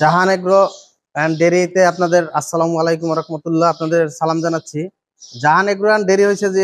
Jahan agro and ডেরিতে আপনাদের আসসালামু আলাইকুম রহমতুল্লাহ আপনাদের সালাম জানাচ্ছি জাহান এগ্রো অ্যান্ড ডেরি হয়েছে যে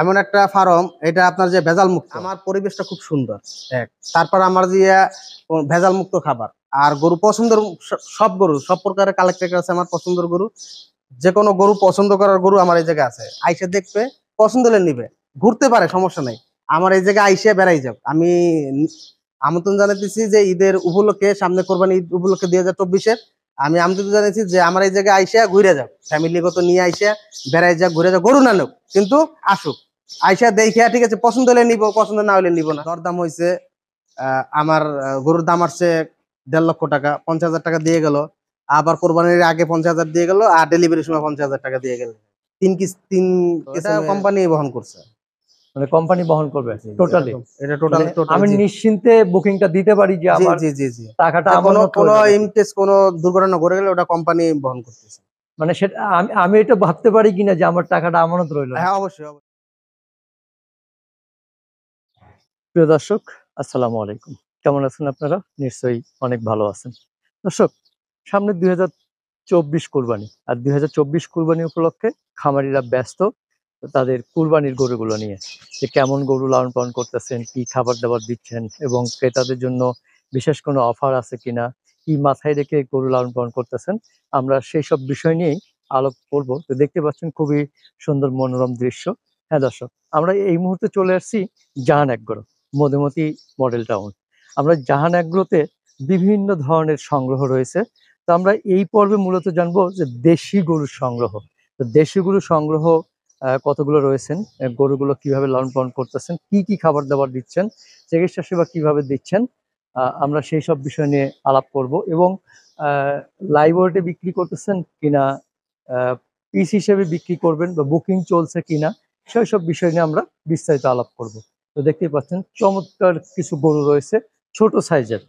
এমন একটা ফার্ম এটা আপনার যে ভেজাল মুক্ত আমার পরিবেশটা খুব সুন্দর এক তারপর আমার যে ভেজাল মুক্ত খাবার আর গরু পছন্দের সব গরু সব প্রকারের কালেক্টেড আছে আমার পছন্দের গরু যে কোনো গরু পছন্দ করার গরু আমার এই জায়গায় আছে আইসে দেখবে পছন্দ হলে নিবে ঘুরতে পারে সমস্যা নেই আমার এই জায়গায় আইসে বেড়াই যাক আমি আমন্ত্রণ জানাতেছি যে ঈদের উপলক্ষে সামনে কোরবানি ঈদ উপলক্ষে দুই হাজার চব্বিশের আমি আমন্ত্রণ জানাইছি যে আমার এই জায়গায় আইসা ঘুরে যাও ফ্যামিলিগত নিয়ে আইসা বেড়াই যাক ঘুরে যাও গরু না কিন্তু আসুক আইসা দেখিয়া ঠিক আছে পছন্দ হলে নিব পছন্দ না হলে নিব না দরদাম হয়েছে আমার গরুর দাম আসছে দেড় লক্ষ টাকা পঞ্চাশ হাজার টাকা দিয়ে গেল আবার কোরবানির আগে পঞ্চাশ হাজার দিয়ে গেল আর ডেলিভারির সময় পঞ্চাশ হাজার টাকা দিয়ে গেল তিন কিস্তি তিন কোম্পানি বহন করছে মানে কোম্পানি বহন করবে টোটালি এটা টোটাল মানে আমি নিশ্চিন্তে বুকিংটা দিতে পারি যে আমার জি জি জি টাকাটা আমার কোনো ইনকেস কোনো দুর্ঘটনা ঘটে গেলে ওটা কোম্পানি বহন করতেছে মানে সেটা আমি আমি এটা ভাবতে পারি কিনা যে আমার টাকাটা আমানত রইল হ্যাঁ অবশ্যই প্রিয় দর্শক আসসালামু আলাইকুম কেমন আছেন আপনারা নিশ্চয়ই অনেক ভালো আছেন দর্শক সামনে দুই চব্বিশ কোরবানি আর দুই হাজার চব্বিশ কোরবানি উপলক্ষে খামারিরা ব্যস্ত তাদের কুরবানির গরুগুলো নিয়ে যে কেমন গরু লালন পালন করতেছেন কি খাবার দাবার দিচ্ছেন এবং ক্রেতাদের জন্য বিশেষ কোনো অফার আছে কিনা কি মাথায় রেখে গরু লালন পালন করতেছেন আমরা সেই সব বিষয় নিয়েই আলোক করবো তো দেখতে পাচ্ছেন খুবই সুন্দর মনোরম দৃশ্য হ্যাঁ দর্শক আমরা এই মুহূর্তে চলে আসছি জাহান একগ্রো মধুমতি মডেল টাউন আমরা জাহান একগ্রোতে বিভিন্ন ধরনের সংগ্রহ রয়েছে তো আমরা এই পর্বে মূলত জানবো যে দেশি গরুর সংগ্রহ তো দেশি গরু সংগ্রহ কতগুলো রয়েছেন গরুগুলো কিভাবে লালন পালন করতেছেন কি কি খাবার দাবার দিচ্ছেন চিকিৎসা সেবা কিভাবে দিচ্ছেন আমরা সেই সব বিষয় নিয়ে আলাপ করব এবং লাইভ বিক্রি করতেছেন কিনা পিস হিসেবে বিক্রি করবেন বা বুকিং চলছে কিনা সেই সব বিষয় নিয়ে আমরা বিস্তারিত আলাপ করব তো দেখতেই পাচ্ছেন চমৎকার কিছু গরু রয়েছে ছোট সাইজের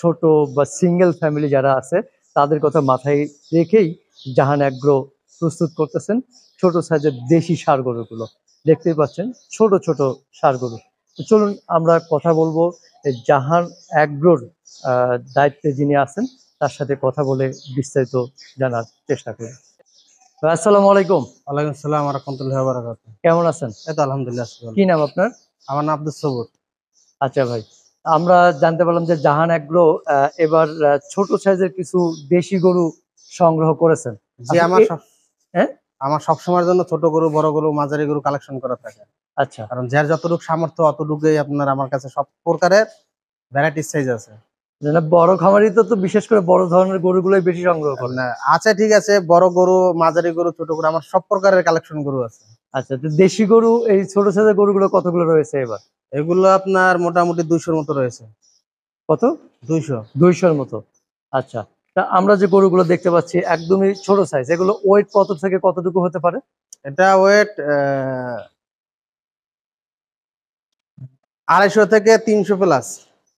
ছোট বা সিঙ্গেল ফ্যামিলি যারা আছে তাদের কথা মাথায় রেখেই জাহান অ্যাগ্রো প্রস্তুত করতেছেন ছোট সাইজের দেশি সার গরুগুলো দেখতেই পাচ্ছেন ছোট ছোট সার গরু চলুন আমরা কথা বলবো জাহান অ্যাগ্রোর দায়িত্বে যিনি আছেন তার সাথে কথা বলে বিস্তারিত জানার চেষ্টা করি আসসালামু আলাইকুম ওয়ালাইকুম আসসালাম রহমতুল্লাহ বারাকাত কেমন আছেন এই তো আলহামদুলিল্লাহ কি নাম আপনার আমার নাম আব্দুল সবুর আচ্ছা ভাই আমরা জানতে পারলাম যে জাহান অ্যাগ্রো এবার ছোট সাইজের কিছু দেশি গরু সংগ্রহ করেছেন যে আমার হ্যাঁ আমার সবসময়ের জন্য ছোট গরু বড় গরু মাঝারি গরু কালেকশন করা থাকে আচ্ছা কারণ যার যতটুকু সামর্থ্য অতটুকুই আপনার আমার কাছে সব প্রকারের ভ্যারাইটিস সাইজ আছে বড় খামারি তো বিশেষ করে বড় ধরনের গরুগুলোই বেশি সংগ্রহ করে না আচ্ছা ঠিক আছে বড় গরু মাঝারি গরু ছোট গরু আমার সব প্রকারের কালেকশন গরু আছে আচ্ছা তো দেশি গরু এই ছোট ছোট গরুগুলো কতগুলো রয়েছে এবার এগুলো আপনার মোটামুটি দুইশোর মতো রয়েছে কত দুইশো দুইশোর মতো আচ্ছা তা আমরা যে গরুগুলো দেখতে পাচ্ছি একদমই ছোট সাইজ এগুলো ওয়েট কত থেকে কতটুকু হতে পারে এটা ওয়েট আড়াইশো থেকে তিনশো প্লাস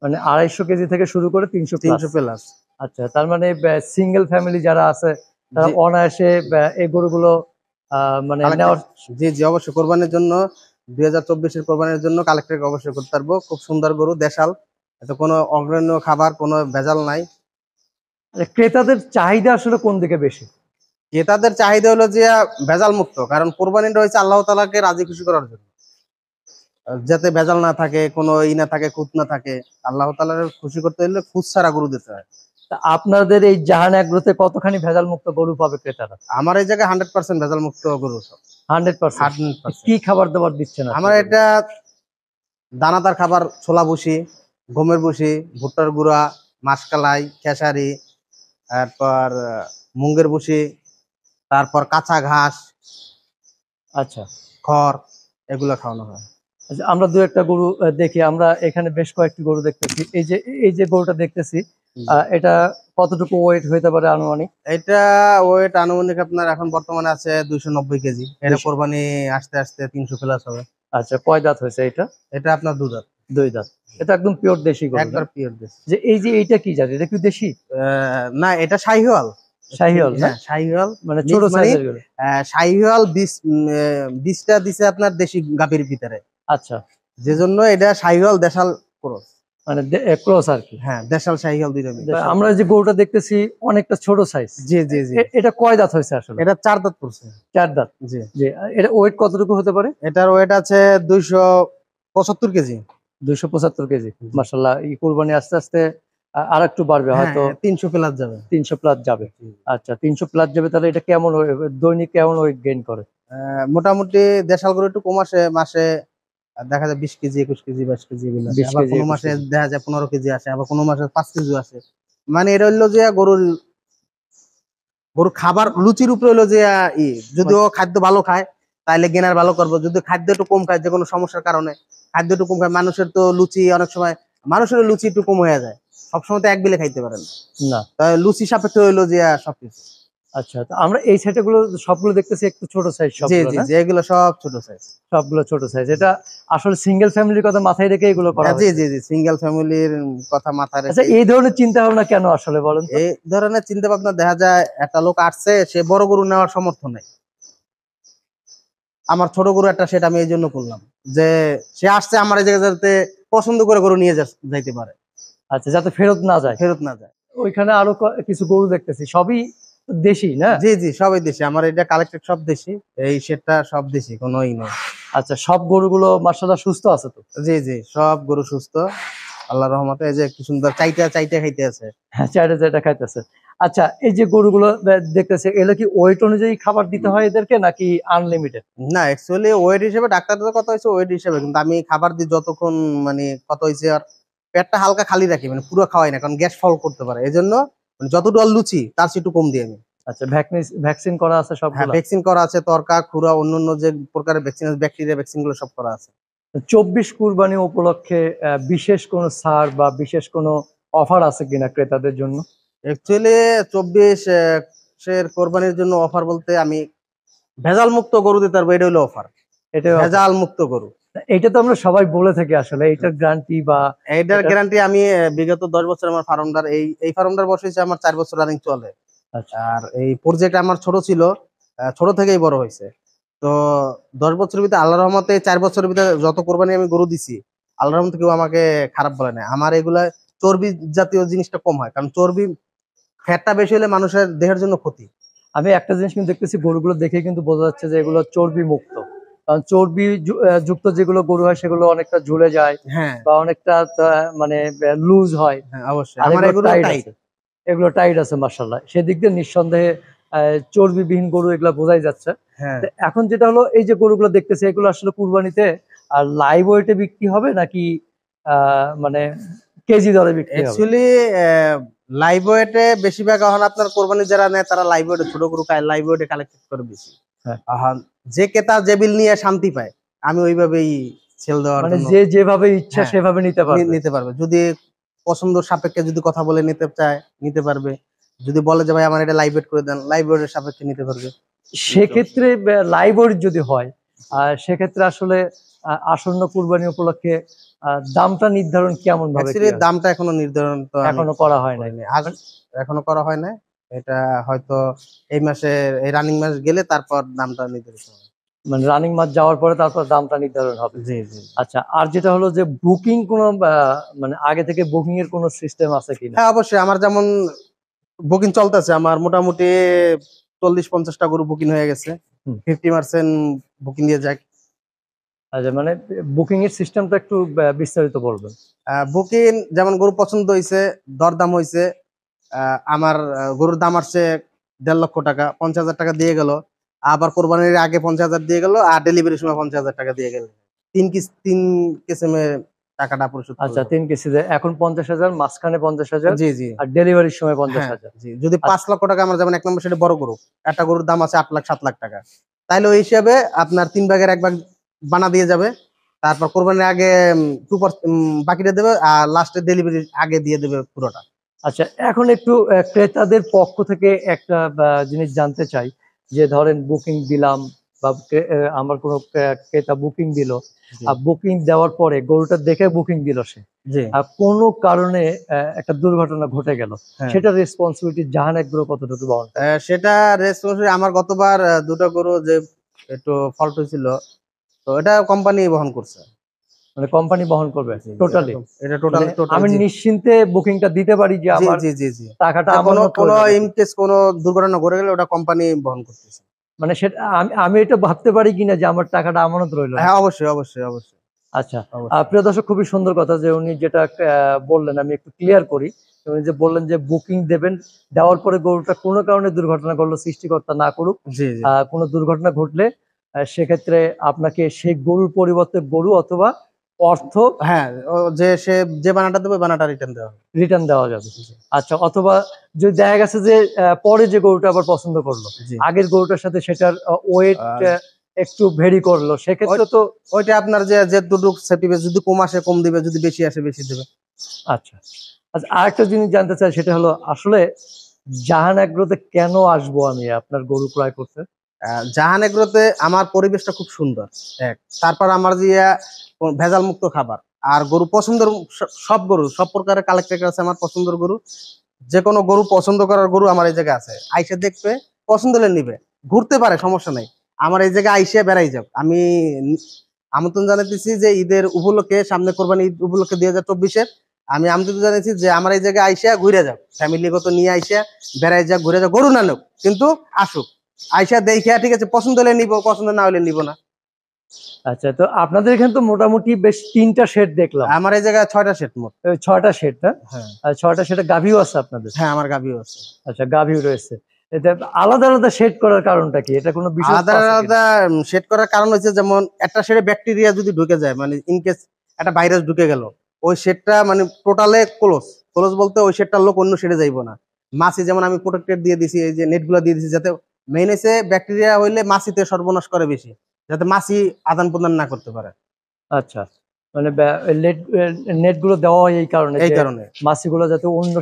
মানে আড়াইশো কেজি থেকে শুরু করে তিনশো তিনশো প্লাস আচ্ছা তার মানে সিঙ্গেল ফ্যামিলি যারা আছে তারা অনায়াসে এই গরুগুলো মানে জি জি অবশ্যই কোরবানির জন্য দুই হাজার চব্বিশের কোরবানির জন্য কালেক্টরকে অবশ্যই করতে পারবো খুব সুন্দর গরু দেশাল এত কোনো অগ্রণ্য খাবার কোনো ভেজাল নাই আচ্ছা, ক্রেতাদের চাহিদা আসলে কোন দিকে বেশি ক্রেতাদের চাহিদা হলো যে ভেজাল মুক্ত কারণ কোরবানি রয়েছে আল্লাহ তালাকে রাজি খুশি করার জন্য যাতে ভেজাল না থাকে কোনো ই না থাকে খুঁত না থাকে আল্লাহ তালার খুশি করতে হলে খুঁজ ছাড়া গরু দিতে হয় আপনাদের এই জাহান একগ্রোতে কতখানি ভেজাল মুক্ত গরু পাবে ক্রেতারা আমার এই জায়গায় হান্ড্রেড পার্সেন্ট ভেজাল মুক্ত গরু সব হান্ড্রেড পার্সেন্ট কি খাবার দাবার দিচ্ছেন আমার এটা দানাদার খাবার ছোলা ভুসি গমের ভুসি ভুট্টার গুঁড়া মাসকালাই খেসারি তারপর মুঙ্গের বসি তারপর কাঁচা ঘাস আচ্ছা খড় এগুলো খাওয়ানো হয় আচ্ছা আমরা দু একটা গরু দেখি আমরা এখানে বেশ কয়েকটি গরু দেখতেছি এই যে এই যে গরুটা দেখতেছি এটা কতটুকু ওয়েট হইতে পারে আনুমানিক এটা ওয়েট আনুমানিক আপনার এখন বর্তমানে আছে দুইশো নব্বই কেজি এটা কোরবানি আস্তে আস্তে তিনশো প্লাস হবে আচ্ছা কয় দাঁত হয়েছে এটা এটা আপনার দু দাঁত এটা একদম পিওর দেশি গরু একদম পিওর দেশি যে এই যে এটা কি জাত এটা কি দেশি না এটা শাহিওয়াল শাহিওয়াল না হ্যাঁ, শাহিওয়াল মানে ছোট সাইজের মানে, গরু শাহিওয়াল দিছে আপনার দেশি গাভীর ভিতরে আচ্ছা যে জন্য এটা শাহিওয়াল দেশাল ক্রস মানে ক্রস আর কি হ্যাঁ দেশাল শাহিওয়াল দুইটা আমরা যে গরুটা দেখতেছি অনেকটা ছোট সাইজ জি জি জি এটা কয় দাঁত হয়েছে আসলে এটা চার দাঁত পড়ছে চার দাঁত জি জি এটা ওয়েট কতটুকু হতে পারে এটার ওয়েট আছে পঁচাত্তর কেজি দুইশো পঁচাত্তর কেজি মাসাল্লাহ এই কোরবানি আস্তে আস্তে আর একটু বাড়বে হ্যাঁ, হয়তো তিনশো প্লাস যাবে তিনশো প্লাস যাবে আচ্ছা তিনশো প্লাস যাবে তাহলে এটা কেমন দৈনিক কেমন ওয়েট গেইন করে মোটামুটি দেশাল গরু একটু কমাসে মাসে দেখা যায় বিশ কেজি একুশ কেজি বাইশ কেজি কোনো মাসে দেখা যায় পনেরো কেজি আসে আবার কোনো মাসে পাঁচ কেজি আসে মানে এটা হইলো যে গরুর গরু খাবার লুচির উপরে হলো যে যদিও খাদ্য ভালো খায় তাহলে গেনার ভালো করবো যদি খাদ্য একটু কম খায় যে কোনো সমস্যার কারণে খাদ্য টুকুম কম খায় মানুষের তো লুচি অনেক সময় মানুষের লুচি একটু কম হয়ে যায় সবসময় তো এক বিলে খাইতে পারেন না লুচি সাপেক্ষ হইলো যে সবকিছু আচ্ছা আমরা এই দেখতেছি একটু ছোট সাইজ জি এগুলো সব ছোট সাইজ ছোট সাইজ আসলে সিঙ্গেল ফ্যামিলির কথা মাথায় রেখে এগুলো করা জি জি জি সিঙ্গেল ফ্যামিলির কথা মাথায় রেখে আচ্ছা, এই ধরনের চিন্তা ভাবনা কেন আসলে এই ধরনের চিন্তা ভাবনা দেখা যায় একটা লোক আসছে সে বড় গরু নেওয়ার সমর্থ নেই আমার ছোট গরু একটা সেটা আমি এই জন্য করলাম যে সে আসছে আমার এই জায়গা যাতে পছন্দ করে গরু নিয়ে যাইতে পারে আচ্ছা যাতে ফেরত না যায় ফেরত না যায় ওইখানে আরো কিছু গরু দেখতেছি সবই দেশি না জি জি সবই দেশি আমার এটা কালেক্টেড সব দেশি এই সেটটা সব দেশি কোনোই নয় আচ্ছা সব গরুগুলো মার্শাল্লাহ সুস্থ আছে তো জি জি সব গরু সুস্থ আল্লাহ রহমতে এই যে কি সুন্দর চাইটা চাইটা খাইতে আছে হ্যাঁ চাইটা চাইটা আছে আচ্ছা এই যে গরুগুলো দেখতেছে এগুলো কি ওয়েট অনুযায়ী খাবার দিতে হয় এদেরকে নাকি আনলিমিটেড না অ্যাকচুয়ালি ওয়েট হিসেবে ডাক্তারদের কথা হয়েছে ওয়েট হিসেবে কিন্তু আমি খাবার দিই যতক্ষণ মানে কত হয়েছে আর পেটটা হালকা খালি রাখি মানে পুরো খাওয়াই না কারণ গ্যাস ফল করতে পারে এই জন্য মানে যতটুকু লুচি তার একটু কম দিই আমি আচ্ছা ভ্যাকসিন করা আছে সব ভ্যাকসিন করা আছে তরকা খুরা অন্যান্য যে প্রকারের ভ্যাকসিন ব্যাকটেরিয়া ভ্যাকসিন গুলো সব করা আছে চব্বিশ কুরবানি উপলক্ষে বিশেষ কোনো ছাড় বা বিশেষ কোনো অফার আছে কিনা ক্রেতাদের জন্য অ্যাকচুয়ালি চব্বিশ এর কোরবানির জন্য অফার বলতে আমি ভেজাল মুক্ত গরু দিতে পারবো এটা হলো অফার এটা ভেজাল মুক্ত গরু এটা তো আমরা সবাই বলে থাকি আসলে এটার গ্যারান্টি বা এটার গ্যারান্টি আমি বিগত দশ বছর আমার ফার্মদার এই এই ফার্মদার বসেছে আমার চার বছর রানিং চলে আচ্ছা। আর এই প্রজেক্ট আমার ছোট ছিল ছোট থেকেই বড় হয়েছে তো দশ বছরের ভিতরে আল্লাহ রহমতে চার বছরের ভিতরে যত কোরবানি আমি গরু দিছি আল্লাহ রহমতে কেউ আমাকে খারাপ বলে না আমার এগুলা চর্বি জাতীয় জিনিসটা কম হয় কারণ চর্বি ফ্যাটটা বেশি হলে মানুষের দেহের জন্য ক্ষতি আমি একটা জিনিস কিন্তু দেখতেছি গরুগুলো দেখে কিন্তু বোঝা যাচ্ছে যে এগুলো চর্বি মুক্ত কারণ চর্বি যুক্ত যেগুলো গরু হয় সেগুলো অনেকটা ঝুলে যায় হ্যাঁ। বা অনেকটা মানে লুজ হয় হ্যাঁ, অবশ্যই এগুলো টাইট আছে মার্শাল্লাহ সেদিক দিয়ে নিঃসন্দেহে চর্বিবিহীন গরু এগুলো বোঝাই যাচ্ছে হ্যাঁ। এখন যেটা হলো এই যে গরুগুলো দেখতেছে এগুলো আসলে কুরবানিতে আর লাইভ ওয়েটে বিক্রি হবে নাকি মানে কেজি দরে বিক্রি অ্যাকচুয়ালি লাইভ ওয়েটে বেশিরভাগ এখন আপনার কোরবানি যারা নেয় তারা লাইভ ওয়েটে ছোট গরু লাইভ ওয়েটে কালেক্ট করে বেশি হ্যাঁ। যে কেতা জেবিল নিয়ে শান্তি পায় আমি ওইভাবেই সেল দেওয়ার মানে যে যেভাবে ইচ্ছা হ্যাঁ, সেভাবে নিতে পারবে নিতে পারবে যদি পছন্দ সাপেক্ষে যদি কথা বলে নিতে চায় নিতে পারবে যদি বলে যে ভাই আমার এটা লাইভ করে দেন লাইভ বেটের সাপেক্ষে নিতে পারবে সেক্ষেত্রে লাইভ যদি হয় সেক্ষেত্রে আসলে আসন্ন কুরবানি উপলক্ষে দামটা নির্ধারণ কেমন ভাবে দামটা এখনো নির্ধারণ এখনো করা হয় নাই এখনো করা হয় না এটা হয়তো এই মাসে এই রানিং মাস গেলে তারপর দামটা নির্ধারিত হবে মানে রানিং মাস যাওয়ার পরে তারপর দামটা নির্ধারণ হবে জি জি আচ্ছা আর যেটা হলো যে বুকিং কোনো মানে আগে থেকে বুকিং এর কোনো সিস্টেম আছে কিনা হ্যাঁ অবশ্যই আমার যেমন বুকিং চলতেছে আমার মোটামুটি চল্লিশ পঞ্চাশটা গরু বুকিং হয়ে গেছে ফিফটি পার্সেন্ট বুকিং দিয়ে যাক আচ্ছা মানে বুকিং এর সিস্টেমটা একটু বিস্তারিত বলবেন বুকিং যেমন গরু পছন্দ হয়েছে দরদাম হয়েছে আমার গরুর দাম আসছে দেড় লক্ষ টাকা পঞ্চাশ হাজার টাকা দিয়ে গেল আবার কোরবানির আগে পঞ্চাশ হাজার দিয়ে গেল আর ডেলিভারির সময় পঞ্চাশ হাজার টাকা দিয়ে গেল তিন কিস তিন কিসেমের টাকাটা পরিশোধ আচ্ছা তিন কিস্তিতে এখন পঞ্চাশ হাজার মাঝখানে পঞ্চাশ হাজার জি জি আর ডেলিভারির সময় পঞ্চাশ হ্যাঁ, হাজার জি যদি আচ্ছা। পাঁচ লক্ষ টাকা আমরা যেমন এক নম্বর সেটা বড় গরু একটা গরুর দাম আছে আট লাখ সাত লাখ টাকা তাইলে ওই হিসাবে আপনার তিন ভাগের এক ভাগ বানা দিয়ে যাবে তারপর কোরবানির আগে টু বাকিটা দেবে আর লাস্টে ডেলিভারি আগে দিয়ে দেবে পুরোটা আচ্ছা এখন একটু ক্রেতাদের পক্ষ থেকে একটা জিনিস জানতে চাই যে ধরেন বুকিং দিলাম বা আমার কোনো ক্রেতা বুকিং দিল আর বুকিং দেওয়ার পরে গরুটা দেখে বুকিং দিল সে আর কোনো কারণে একটা দুর্ঘটনা ঘটে গেল হ্যাঁ। সেটা রেসপন্সিবিলিটি জাহান এক গ্রহ কতটুকু বহন সেটা রেসপন্সিবিলিটি আমার গতবার দুটো গরু যে একটু ফল্ট হয়েছিল তো এটা কোম্পানি বহন করছে মানে কোম্পানি বহন করবে টোটালি এটা টোটালি মানে আমি নিশ্চিন্তে বুকিংটা দিতে পারি যে আমার জি জি জি টাকাটা কোনো কোনো কেস কোনো দুর্ঘটনা ঘটে গেলে ওটা কোম্পানি বহন করতেছে মানে সেটা আমি এটা ভাবতে পারি কিনা যে আমার টাকাটা আমানত রইল হ্যাঁ অবশ্যই অবশ্যই অবশ্যই আচ্ছা প্রিয় দর্শক খুবই সুন্দর কথা যে উনি যেটা বললেন আমি একটু ক্লিয়ার করি উনি যে বললেন যে বুকিং দেবেন দেওয়ার পরে গরুটা কোনো কারণে দুর্ঘটনা করলো সৃষ্টিকর্তা না করুক কোনো দুর্ঘটনা ঘটলে সেক্ষেত্রে আপনাকে সেই গরুর পরিবর্তে গরু অথবা অর্থ হ্যাঁ যে সে যে বানাটা দেবে বানাটা রিটার্ন দেওয়া রিটার্ন দেওয়া যাবে আচ্ছা অথবা যদি দেখা গেছে যে পরে যে গরুটা আবার পছন্দ করলো আগের গরুটার সাথে সেটার ওয়েট একটু ভেরি করলো সেক্ষেত্রে তো ওইটা আপনার যে যে যেটুক সেটিবে যদি কম আসে কম দিবে যদি বেশি আসে বেশি দেবে আচ্ছা আচ্ছা আরেকটা জিনিস জানতে চাই সেটা হলো আসলে জাহান আগ্রহতে কেন আসবো আমি আপনার গরু ক্রয় করতে জাহান এগ্রোতে আমার পরিবেশটা খুব সুন্দর এক তারপর আমার যে ভেজাল মুক্ত খাবার আর গরু পছন্দের সব গরু সব প্রকারের কালেক্টেড আছে আমার পছন্দের গরু যে কোনো গরু পছন্দ করার গরু আমার এই জায়গায় আছে আইসে দেখবে পছন্দ হলে নিবে ঘুরতে পারে সমস্যা নেই আমার এই জায়গায় আইসে বেড়াই যাক আমি আমন্ত্রণ জানাতেছি যে ঈদের উপলক্ষে সামনে কোরবানি ঈদ উপলক্ষে দুই হাজার চব্বিশের আমি আমন্ত্রণ জানাইছি যে আমার এই জায়গায় আইসা ঘুরে যাক ফ্যামিলিগত নিয়ে আইসা বেড়াই যাক ঘুরে যাক গরু না কিন্তু আসুক আইসা দেখিয়া ঠিক আছে পছন্দ হলে নিব পছন্দ না হলে নিব না আচ্ছা তো আপনাদের এখানে তো মোটামুটি বেশ তিনটা শেড দেখলাম আমার এই জায়গায় ছয়টা শেড মোট ছয়টা শেড হ্যাঁ? হ্যাঁ আর ছয়টা শেডে গাভিও আছে আপনাদের হ্যাঁ আমার গাভিও আছে আচ্ছা গাভিও রয়েছে এটা আলাদা আলাদা শেড করার কারণটা কি এটা কোনো বিষয় আলাদা আলাদা শেড করার কারণ হচ্ছে যেমন একটা শেডে ব্যাকটেরিয়া যদি ঢুকে যায় মানে ইন কেস একটা ভাইরাস ঢুকে গেল ওই শেডটা মানে টোটালে ক্লোজ ক্লোজ বলতে ওই শেডটার লোক অন্য শেডে যাইবো না মাছে যেমন আমি প্রোটেক্টেড দিয়ে দিছি এই যে নেটগুলো দিয়ে দিছি যাতে মেইন ব্যাকটেরিয়া হইলে মাছিতে সর্বনাশ করে বেশি যাতে মাছি আদান প্রদান না করতে পারে আচ্ছা মানে নেট গুলো দেওয়া হয় এই কারণে এই কারণে যাতে অন্য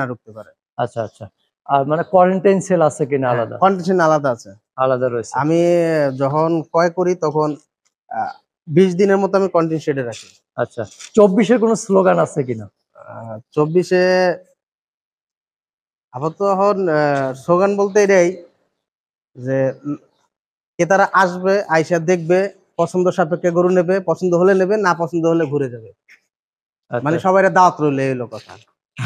না ঢুকতে পারে আচ্ছা আচ্ছা আর মানে আছে কিনা হ্যাঁ, আলাদা আলাদা আছে আলাদা রয়েছে আমি যখন ক্রয় করি তখন বিশ দিনের মতো আমি কোয়ারেন্টাইন রাখি আচ্ছা চব্বিশের কোনো স্লোগান আছে কিনা চব্বিশে আপাতত এখন স্লোগান বলতে এটাই যে ক্রেতারা আসবে আইসা দেখবে পছন্দ সাপেক্ষে গরু নেবে পছন্দ হলে নেবে না পছন্দ হলে ঘুরে যাবে আচ্ছা। মানে সবাই দাওয়াত রইলে এলো কথা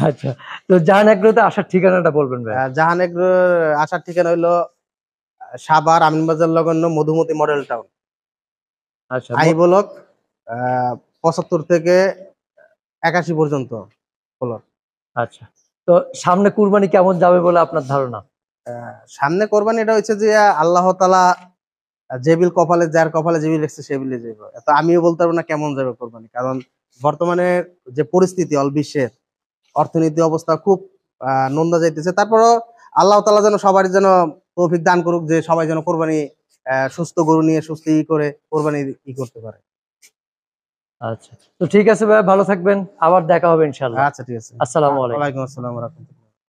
আচ্ছা তো জাহান আসার ঠিকানাটা বলবেন জাহান এগ্রো আসার ঠিকানা সাবার আচ্ছা। পঁচাত্তর থেকে একাশি পর্যন্ত আচ্ছা তো সামনে কুরবানি কেমন যাবে বলে আপনার ধারণা সামনে কোরবানি এটা হচ্ছে যে আল্লাহ তালা জেবিল কপালে যার কপালে জেবিল লিখছে বিলে যাইব তো আমিও বলতে পারবো না কেমন যাবে কোরবানি কারণ বর্তমানে যে পরিস্থিতি অল বিশ্বের অর্থনীতি অবস্থা খুব নন্দা যাইতেছে তারপরও আল্লাহ তালা যেন সবারই যেন তৌফিক দান করুক যে সবাই যেন কোরবানি সুস্থ গরু নিয়ে সুস্থ ই করে কোরবানি ই করতে পারে আচ্ছা তো ঠিক আছে ভাই ভালো থাকবেন আবার দেখা হবে ইনশাআল্লাহ আচ্ছা ঠিক আছে আসসালামু আলাইকুম আসসালাম রাহমাতুল্লাহ